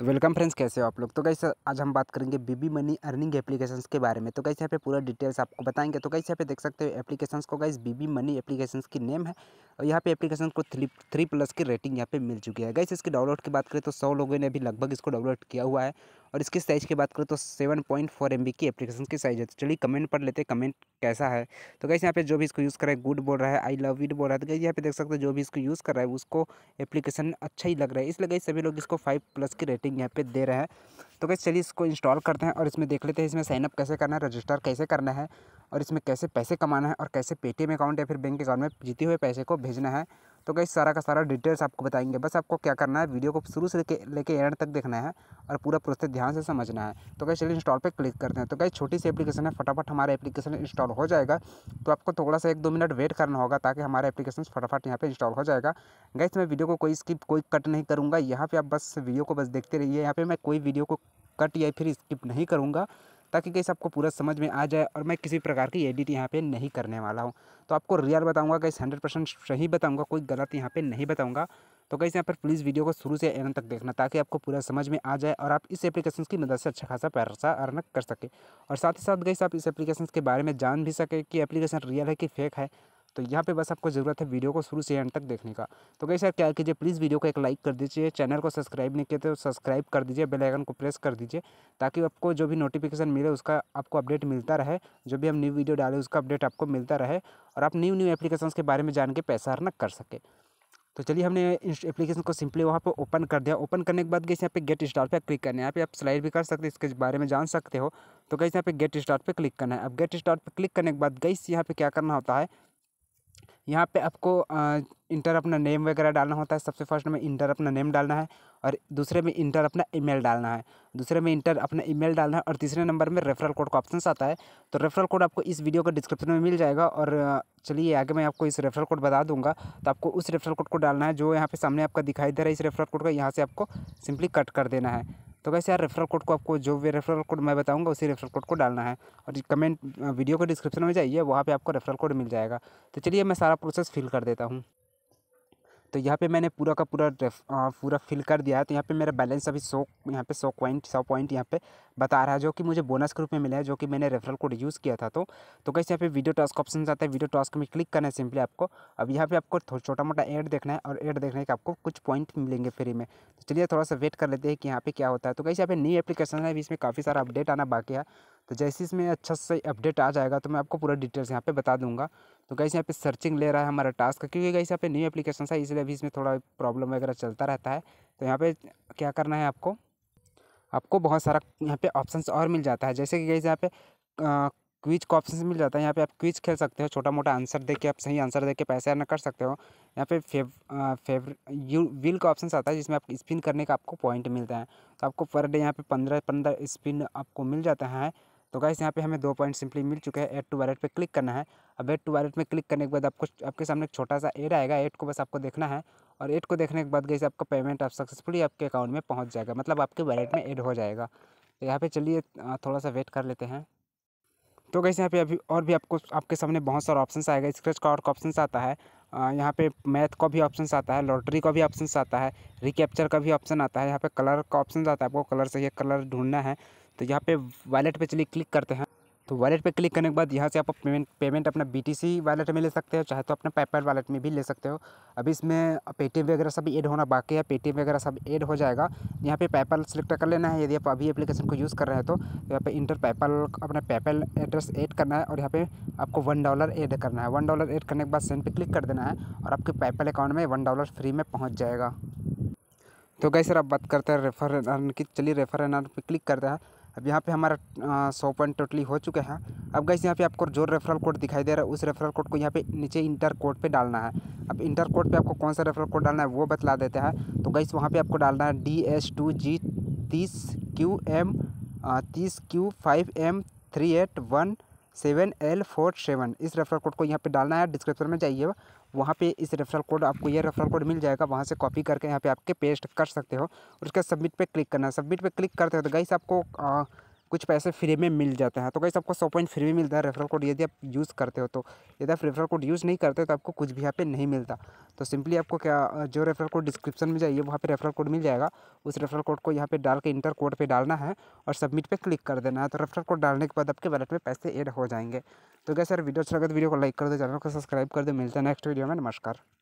तो welcome friends कैसे हो आप लोग तो कैसे आज हम बात करेंगे बीबी मनी अर्निंग एप्लीकेशंस के बारे में तो कैसे यहाँ पे पूरा डिटेल्स आपको बताएंगे तो कैसे यहाँ पे देख सकते हो एप्लीकेशंस को गाइस बीबी मनी एप्लीकेशंस की नेम है और यहाँ पे एप्लीकेशन को थ्री थ्री प्लस की रेटिंग यहाँ पे मिल चुकी है गाइस इसकी डाउनलोड की बात करें तो सौ लोगों ने अभी लगभग इसको डाउनलोड किया हुआ है और इसके साइज़ की बात करूँ तो seven point four M B की एप्लीकेशन की साइज़ है तो चलिए कमेंट पढ़ लेते हैं कमेंट कैसा है तो कैसे यहाँ पे जो भी इसको यूज़ कर रहा है गुड बोल रहा है आई लव इट बोल रहा है तो कैसे यहाँ पे देख सकते हो जो भी इसको यूज़ कर रहा है उसको एप्लीकेशन अच्छा ही लग रहा है इसलिए कहीं सभी लोग इसको फाइव प्लस की रेटिंग यहाँ पे दे रहे हैं तो कैसे चलिए इसको इंस्टॉल करते हैं और इसमें देख लेते हैं इसमें साइनअप कैसे करना है रजिस्टर कैसे करना है और इसमें कैसे पैसे कमाना है और कैसे पेटीएम अकाउंट या फिर बैंक अकाउंट में जीते हुए पैसे को भेजना है तो गई सारा का सारा डिटेल्स आपको बताएंगे बस आपको क्या करना है वीडियो को शुरू से लेके लेके एंड तक देखना है और पूरा प्रोसेस ध्यान से समझना है तो गई चलिए इंस्टॉल पर क्लिक करते हैं तो गई छोटी सी एप्लीकेशन है फटाफट हमारा एप्लीकेशन इंस्टॉल हो जाएगा तो आपको थोड़ा सा एक दो मिनट वेट करना होगा ताकि हमारा एप्लीकेशन फटाफट यहाँ पर इंस्टॉल हो जाएगा गैस मैं वीडियो को कोई स्किप कोई कट नहीं करूँगा यहाँ पर आप बस वीडियो को बस देखते रहिए यहाँ पर मैं कोई वीडियो को कट या फिर स्किप नहीं करूँगा ताकि कैसे आपको पूरा समझ में आ जाए और मैं किसी प्रकार की एडिट यहाँ पे नहीं करने वाला हूँ तो आपको रियल बताऊँगा कैसे हंड्रेड परसेंट सही बताऊँगा कोई गलत यहाँ पे नहीं बताऊँगा तो कैसे यहाँ पर प्लीज़ वीडियो को शुरू से एंड तक देखना ताकि आपको पूरा समझ में आ जाए और आप इस एप्लीकेशन की मदद से अच्छा खासा पैसा अर्न कर सके और साथ ही साथ कैसे आप इस एप्लीकेशन के बारे में जान भी सके कि एप्लीकेशन रियल है कि फेक है तो यहाँ पे बस आपको ज़रूरत है वीडियो को शुरू से एंड तक देखने का तो कैसे सर क्या कीजिए प्लीज़ वीडियो को एक लाइक कर दीजिए चैनल को सब्सक्राइब नहीं किए तो सब्सक्राइब कर दीजिए बेल आइकन को प्रेस कर दीजिए ताकि आपको जो भी नोटिफिकेशन मिले उसका आपको अपडेट मिलता रहे जो भी हम न्यू वीडियो डालें उसका अपडेट आपको मिलता रहे और आप न्यू न्यू एप्लीकेशन के बारे में जान के पैसा अर्न कर सके तो चलिए हमने एप्लीकेशन को सिंपली वहाँ पर ओपन कर दिया ओपन करने के बाद कैसे यहाँ पे गेट स्टार्ट पे क्लिक करना है यहाँ पे आप स्लाइड भी कर सकते हैं इसके बारे में जान सकते हो तो कैसे यहाँ पे गेट स्टार्ट पे क्लिक करना है अब गेट स्टार्ट पे क्लिक करने के बाद गई यहाँ पे क्या करना होता है यहाँ पे आपको इंटर अपना नेम वगैरह डालना होता है सबसे फर्स्ट में इंटर अपना नेम डालना है और दूसरे में इंटर अपना ईमेल डालना है दूसरे में इंटर अपना ईमेल डालना है और तीसरे नंबर में रेफरल कोड का ऑप्शन आता है तो रेफरल कोड आपको इस वीडियो के डिस्क्रिप्शन में मिल जाएगा और चलिए आगे मैं आपको इस रेफरल कोड बता दूंगा तो आपको उस रेफरल कोड को डालना है जो यहाँ पे सामने आपका दिखाई दे रहा है इस रेफरल कोड का यहाँ से आपको सिंपली कट कर देना है तो कैसे यार रेफरल कोड को आपको जो भी रेफरल कोड मैं बताऊंगा उसी रेफरल कोड को डालना है और कमेंट वीडियो के डिस्क्रिप्शन में जाइए वहाँ पे आपको रेफरल कोड मिल जाएगा तो चलिए मैं सारा प्रोसेस फिल कर देता हूँ तो यहाँ पे मैंने पूरा का पूरा पूरा फिल कर दिया है तो यहाँ पे मेरा बैलेंस अभी सौ यहाँ पे सौ पॉइंट सौ पॉइंट यहाँ पे बता रहा है जो कि मुझे बोनस के रूप में मिला है जो कि मैंने रेफरल कोड यूज़ किया था तो तो कैसे यहाँ पे वीडियो टास्क ऑप्शन आता है वीडियो टास्क में क्लिक करना है सिंपली आपको अब यहाँ पे आपको छोटा मोटा एड देखना है और एड देखने के आपको कुछ पॉइंट मिलेंगे फ्री में तो चलिए थोड़ा सा वेट कर लेते हैं कि यहाँ पे क्या होता है तो कैसे यहाँ पे न्यू एप्लीकेशन है अभी इसमें काफ़ी सारा अपडेट आना बाकी है तो जैसे इसमें अच्छा से अपडेट आ जाएगा तो मैं आपको पूरा डिटेल्स यहाँ पे बता दूंगा तो गाइस यहाँ पे सर्चिंग ले रहा है हमारा टास्क क्योंकि गाइस यहाँ पे न्यू एप्लीकेशन है इसलिए अभी इसमें थोड़ा प्रॉब्लम वगैरह चलता रहता है तो यहाँ पे क्या करना है आपको आपको बहुत सारा यहाँ पे ऑप्शंस और मिल जाता है जैसे कि गाइस यहाँ पे क्विज का ऑप्शन मिल जाता है यहाँ पे आप क्विज खेल सकते हो छोटा मोटा आंसर देके आप सही आंसर देके पैसे अर्न कर सकते हो यहाँ पे फेव फेवर यू व्हील का ऑप्शन आता है जिसमें आप स्पिन करने का आपको पॉइंट मिलता है तो आपको पर डे यहाँ पे पंद्रह पंद्रह स्पिन आपको मिल जाता है तो गाइस यहाँ पे हमें दो पॉइंट सिंपली मिल चुके हैं एड टू वैलेट पे क्लिक करना है अब एड टू वैलेट में क्लिक करने के बाद आपको आपके सामने एक छोटा सा एड आएगा एड को बस आपको देखना है और एड को देखने के बाद गई आपका पेमेंट आप सक्सेसफुली आपके अकाउंट में पहुँच जाएगा मतलब आपके वैलेट में एड हो जाएगा तो यहाँ पर चलिए थोड़ा सा वेट कर लेते हैं तो कैसे यहाँ पे अभी और भी आपको आपके सामने बहुत सारा ऑप्शन आएगा स्क्रेच कार्ड का ऑप्शन आता है यहाँ पे मैथ का भी ऑप्शन आता है लॉटरी का भी ऑप्शन आता है रिकैप्चर का भी ऑप्शन आता है यहाँ पे कलर का ऑप्शन आता है आपको कलर से ये कलर ढूंढना है तो यहाँ पे वॉलेट पे चलिए क्लिक करते हैं तो वैलेट पे क्लिक करने के बाद यहाँ से आप पेमेंट पेमेंट अपना बी टी वैलेट में ले सकते हो चाहे तो अपना पेपर वॉलेट में भी ले सकते हो अभी इसमें पेटीएम वगैरह सब ऐड होना बाकी है पेटीएम वगैरह सब ऐड हो जाएगा यहाँ पे पेपल सेलेक्ट कर लेना है यदि आप अभी एप्लीकेशन को यूज़ कर रहे हैं तो, तो यहाँ पे इंटर पेपल अपना पेपल एड्रेस ऐड करना है और यहाँ पर आपको वन डॉलर एड करना है वन डॉलर एड करने के बाद सेंड पर क्लिक कर देना है और आपके पेपल अकाउंट में वन डॉलर फ्री में पहुँच जाएगा तो गई सर आप बात करते हैं रेफर अर्न की चलिए रेफर अर्न पे क्लिक करते हैं अब यहाँ पे हमारा सौ पॉइंट टोटली हो चुके हैं अब गैस यहाँ पे आपको जो रेफरल कोड दिखाई दे रहा है उस रेफरल कोड को यहाँ पे नीचे इंटर कोड पे डालना है अब इंटर कोड पे आपको कौन सा रेफरल कोड डालना है वो बतला देते हैं तो गैस वहाँ पे आपको डालना है डी एस टू जी तीस क्यू एम तीस Q five M three eight one seven L four seven इस रेफरल कोड को यहाँ पे डालना है डिस्क्रिप्शन में जाइए वहाँ पे इस रेफरल कोड आपको ये रेफरल कोड मिल जाएगा वहाँ से कॉपी करके यहाँ पे आपके पेस्ट कर सकते हो और उसके सबमिट पे क्लिक करना है सबमिट पे क्लिक करते हो तो गाइस आपको आ, कुछ पैसे फ्री में मिल जाते हैं तो कैसे आपको सौ पॉइंट फ्री में मिलता है रेफरल कोड यदि आप यूज़ करते हो तो यदि आप रेफरल कोड यूज़ नहीं करते तो आपको कुछ भी यहाँ पे नहीं मिलता तो सिंपली आपको क्या जो रेफरल कोड डिस्क्रिप्शन में जाइए वहाँ पे रेफरल कोड मिल जाएगा उस रेफरल कोड को यहाँ पर डाल के इंटर कोड पर डालना है और सबमिट पर क्लिक कर देना है तो रेफरल कोड डालने के बाद आपके वैलेट में पैसे एड हो जाएंगे तो क्या सर वीडियो अच्छा लगे तो वीडियो को लाइक कर दो चैनल को सब्सक्राइब कर दो मिलता है नेक्स्ट वीडियो में नमस्कार